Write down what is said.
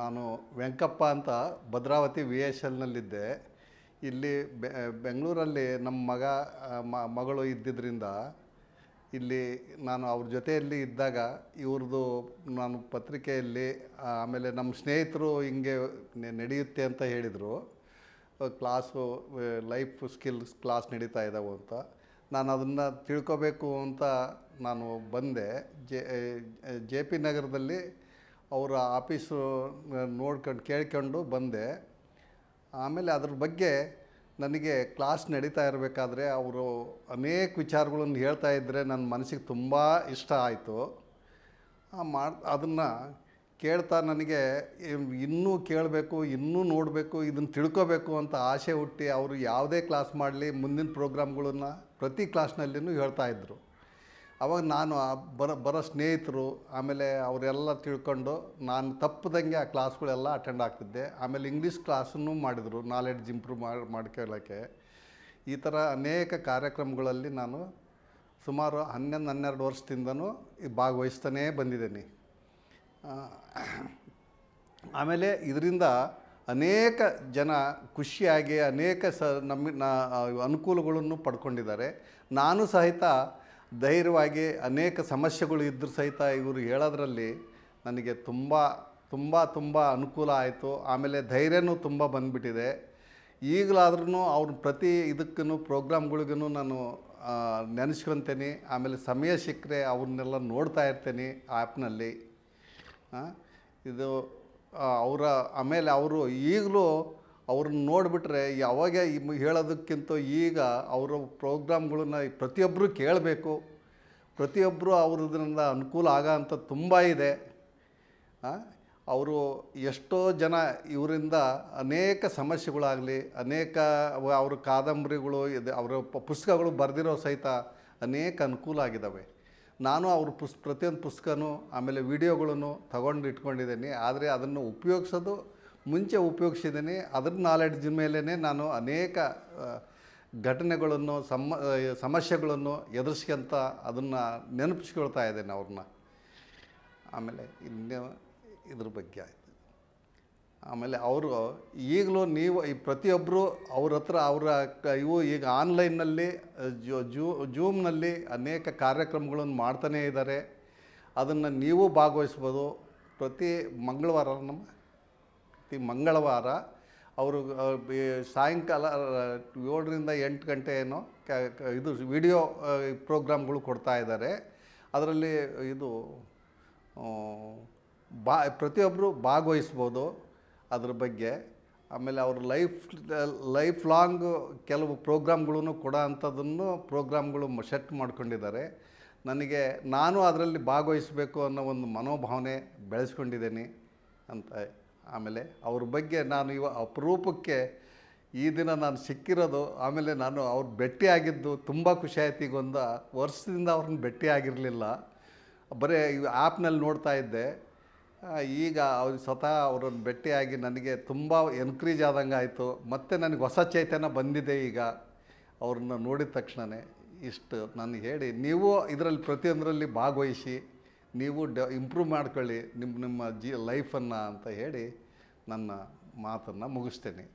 ನಾನು ವೆಂಕಪ್ಪ ಅಂತ Bhadravati V S ಎಲ್ನಲ್ಲಿದ್ದೆ ಇಲ್ಲಿ ಬೆಂಗಳೂರಲ್ಲಿ ನಮ್ಮ ಮಗ ಮಗಳು ಇದ್ದಿದ್ದರಿಂದ ಇಲ್ಲಿ ನಾನು ಅವ್ರ ಜೊತೆಯಲ್ಲಿ ಇದ್ದಾಗ ಇವ್ರದ್ದು ನಾನು ಪತ್ರಿಕೆಯಲ್ಲಿ ಆಮೇಲೆ ನಮ್ಮ ಸ್ನೇಹಿತರು ಹಿಂಗೆ ನಡೆಯುತ್ತೆ ಅಂತ ಹೇಳಿದರು ಕ್ಲಾಸು ಲೈಫ್ ಸ್ಕಿಲ್ಸ್ ಕ್ಲಾಸ್ ನಡೀತಾ ಇದ್ದಾವೆ ಅಂತ ನಾನು ಅದನ್ನು ತಿಳ್ಕೋಬೇಕು ಅಂತ ನಾನು ಬಂದೆ ಜೆ ಜೆ ಪಿ ನಗರದಲ್ಲಿ ಅವರ ಆಫೀಸು ನೋಡ್ಕೊಂಡು ಕೇಳ್ಕೊಂಡು ಬಂದೆ ಆಮೇಲೆ ಅದ್ರ ಬಗ್ಗೆ ನನಗೆ ಕ್ಲಾಸ್ ನಡೀತಾ ಇರಬೇಕಾದ್ರೆ ಅವರು ಅನೇಕ ವಿಚಾರಗಳನ್ನು ಹೇಳ್ತಾ ಇದ್ದರೆ ನನ್ನ ಮನಸ್ಸಿಗೆ ತುಂಬ ಇಷ್ಟ ಆಯಿತು ಮಾ ಅದನ್ನು ಕೇಳ್ತಾ ನನಗೆ ಇನ್ನೂ ಕೇಳಬೇಕು ಇನ್ನೂ ನೋಡಬೇಕು ಇದನ್ನು ತಿಳ್ಕೋಬೇಕು ಅಂತ ಆಸೆ ಹುಟ್ಟಿ ಅವರು ಯಾವುದೇ ಕ್ಲಾಸ್ ಮಾಡಲಿ ಮುಂದಿನ ಪ್ರೋಗ್ರಾಮ್ಗಳನ್ನು ಪ್ರತಿ ಕ್ಲಾಸ್ನಲ್ಲಿಯೂ ಹೇಳ್ತಾಯಿದ್ರು ಅವಾಗ ನಾನು ಬರ ಬರೋ ಸ್ನೇಹಿತರು ಆಮೇಲೆ ಅವರೆಲ್ಲ ತಿಳ್ಕೊಂಡು ನಾನು ತಪ್ಪದಂಗೆ ಆ ಕ್ಲಾಸ್ಗಳೆಲ್ಲ ಅಟೆಂಡ್ ಆಗ್ತಿದ್ದೆ ಆಮೇಲೆ ಇಂಗ್ಲೀಷ್ ಕ್ಲಾಸನ್ನು ಮಾಡಿದರು ನಾಲೆಡ್ಜ್ ಇಂಪ್ರೂವ್ ಮಾಡಿ ಮಾಡ್ಕೊಳ್ಳೋಕ್ಕೆ ಈ ಥರ ಅನೇಕ ಕಾರ್ಯಕ್ರಮಗಳಲ್ಲಿ ನಾನು ಸುಮಾರು ಹನ್ನೊಂದು ಹನ್ನೆರಡು ವರ್ಷದಿಂದನೂ ಭಾಗವಹಿಸ್ತಾನೇ ಬಂದಿದ್ದೀನಿ ಆಮೇಲೆ ಇದರಿಂದ ಅನೇಕ ಜನ ಖುಷಿಯಾಗಿ ಅನೇಕ ಸ ನಮ್ಮ ಅನುಕೂಲಗಳನ್ನು ಪಡ್ಕೊಂಡಿದ್ದಾರೆ ನಾನು ಸಹಿತ ಧೈರ್ಯವಾಗಿ ಅನೇಕ ಸಮಸ್ಯೆಗಳು ಇದ್ದರೂ ಸಹಿತ ಇವರು ಹೇಳೋದ್ರಲ್ಲಿ ನನಗೆ ತುಂಬ ತುಂಬ ತುಂಬ ಅನುಕೂಲ ಆಯಿತು ಆಮೇಲೆ ಧೈರ್ಯನೂ ತುಂಬ ಬಂದುಬಿಟ್ಟಿದೆ ಈಗಲಾದ್ರೂ ಅವ್ರ ಪ್ರತಿ ಇದಕ್ಕೂ ಪ್ರೋಗ್ರಾಮ್ಗಳಿಗೂ ನಾನು ನೆನೆಸ್ಕೊತೇನೆ ಆಮೇಲೆ ಸಮಯ ಸಿಕ್ಕರೆ ಅವ್ರನ್ನೆಲ್ಲ ನೋಡ್ತಾ ಇರ್ತೀನಿ ಆ್ಯಪ್ನಲ್ಲಿ ಇದು ಅವರ ಆಮೇಲೆ ಅವರು ಈಗಲೂ ಅವ್ರನ್ನ ನೋಡಿಬಿಟ್ರೆ ಯಾವಾಗ ಹೇಳೋದಕ್ಕಿಂತ ಈಗ ಅವರ ಪ್ರೋಗ್ರಾಮ್ಗಳನ್ನ ಪ್ರತಿಯೊಬ್ಬರು ಕೇಳಬೇಕು ಪ್ರತಿಯೊಬ್ಬರು ಅವ್ರದ್ರಿಂದ ಅನುಕೂಲ ಆಗೋ ಅಂಥ ತುಂಬ ಇದೆ ಅವರು ಎಷ್ಟೋ ಜನ ಇವರಿಂದ ಅನೇಕ ಸಮಸ್ಯೆಗಳಾಗಲಿ ಅನೇಕ ಅವ್ರ ಕಾದಂಬರಿಗಳು ಇದು ಅವರ ಪುಸ್ತಕಗಳು ಬರೆದಿರೋ ಸಹಿತ ಅನೇಕ ಅನುಕೂಲ ಆಗಿದ್ದಾವೆ ನಾನು ಅವ್ರ ಪುಸ್ ಪ್ರತಿಯೊಂದು ಪುಸ್ತಕನೂ ಆಮೇಲೆ ವಿಡಿಯೋಗಳನ್ನು ತಗೊಂಡು ಇಟ್ಕೊಂಡಿದ್ದೀನಿ ಆದರೆ ಅದನ್ನು ಉಪಯೋಗಿಸೋದು ಮುಂಚೆ ಉಪಯೋಗಿಸಿದ್ದೀನಿ ಅದ್ರ ನಾಲೆಡ್ಜ್ ಮೇಲೇ ನಾನು ಅನೇಕ ಘಟನೆಗಳನ್ನು ಸಮ ಸಮಸ್ಯೆಗಳನ್ನು ಎದುರಿಸ್ಕೊಂತ ಅದನ್ನು ನೆನಪಿಸ್ಕೊಳ್ತಾ ಇದ್ದೇನೆ ಅವ್ರನ್ನ ಆಮೇಲೆ ಇನ್ನು ಇದ್ರ ಬಗ್ಗೆ ಆಯಿತು ಆಮೇಲೆ ಅವರು ಈಗಲೂ ನೀವು ಈ ಪ್ರತಿಯೊಬ್ಬರು ಅವ್ರ ಹತ್ರ ಅವರ ಇವು ಈಗ ಆನ್ಲೈನ್ನಲ್ಲಿ ಜೂ ಜೂಮ್ನಲ್ಲಿ ಅನೇಕ ಕಾರ್ಯಕ್ರಮಗಳನ್ನು ಮಾಡ್ತಾನೇ ಇದ್ದಾರೆ ಅದನ್ನು ನೀವು ಭಾಗವಹಿಸ್ಬೋದು ಪ್ರತಿ ಮಂಗಳವಾರ ನಮ್ಮ ಪ್ರತಿ ಮಂಗಳವಾರ ಅವರು ಸಾಯಂಕಾಲ ಏಳರಿಂದ ಎಂಟು ಗಂಟೆ ಏನೋ ಇದು ವಿಡಿಯೋ ಪ್ರೋಗ್ರಾಮ್ಗಳು ಕೊಡ್ತಾ ಇದ್ದಾರೆ ಅದರಲ್ಲಿ ಇದು ಬಾ ಪ್ರತಿಯೊಬ್ಬರು ಭಾಗವಹಿಸ್ಬೋದು ಅದ್ರ ಬಗ್ಗೆ ಆಮೇಲೆ ಅವರು ಲೈಫ್ ಲೈಫ್ ಲಾಂಗ್ ಕೆಲವು ಪ್ರೋಗ್ರಾಮ್ಗಳೂ ಕೊಡೋ ಅಂಥದ್ದನ್ನು ಪ್ರೋಗ್ರಾಮ್ಗಳು ಸೆಟ್ ಮಾಡ್ಕೊಂಡಿದ್ದಾರೆ ನನಗೆ ನಾನು ಅದರಲ್ಲಿ ಭಾಗವಹಿಸಬೇಕು ಅನ್ನೋ ಒಂದು ಮನೋಭಾವನೆ ಬೆಳೆಸ್ಕೊಂಡಿದ್ದೀನಿ ಅಂತ ಆಮೇಲೆ ಅವ್ರ ಬಗ್ಗೆ ನಾನು ಇವ ಅಪರೂಪಕ್ಕೆ ಈ ದಿನ ನಾನು ಸಿಕ್ಕಿರೋದು ಆಮೇಲೆ ನಾನು ಅವ್ರು ಭೇಟಿಯಾಗಿದ್ದು ತುಂಬ ಖುಷಿಯಾಯ್ತು ಈಗೊಂದು ವರ್ಷದಿಂದ ಅವ್ರನ್ನ ಭೇಟಿಯಾಗಿರಲಿಲ್ಲ ಬರೀ ಆ್ಯಪ್ನಲ್ಲಿ ನೋಡ್ತಾ ಇದ್ದೆ ಈಗ ಅವ್ರು ಸ್ವತಃ ಅವ್ರನ್ನ ಭೇಟಿಯಾಗಿ ನನಗೆ ತುಂಬ ಎನ್ಕ್ರೀಜ್ ಆದಂಗೆ ಆಯಿತು ಮತ್ತು ನನಗೆ ಹೊಸ ಚೈತನ್ಯ ಬಂದಿದೆ ಈಗ ಅವ್ರನ್ನ ನೋಡಿದ ತಕ್ಷಣವೇ ಇಷ್ಟು ನಾನು ಹೇಳಿ ನೀವು ಇದರಲ್ಲಿ ಪ್ರತಿಯೊಂದರಲ್ಲಿ ಭಾಗವಹಿಸಿ ನೀವು ಡ ಇಂಪ್ರೂವ್ ಮಾಡ್ಕೊಳ್ಳಿ ನಿಮ್ಮ ನಿಮ್ಮ ಜಿ ಲೈಫನ್ನು ಅಂತ ಹೇಳಿ ನನ್ನ ಮಾತನ್ನು ಮುಗಿಸ್ತೇನೆ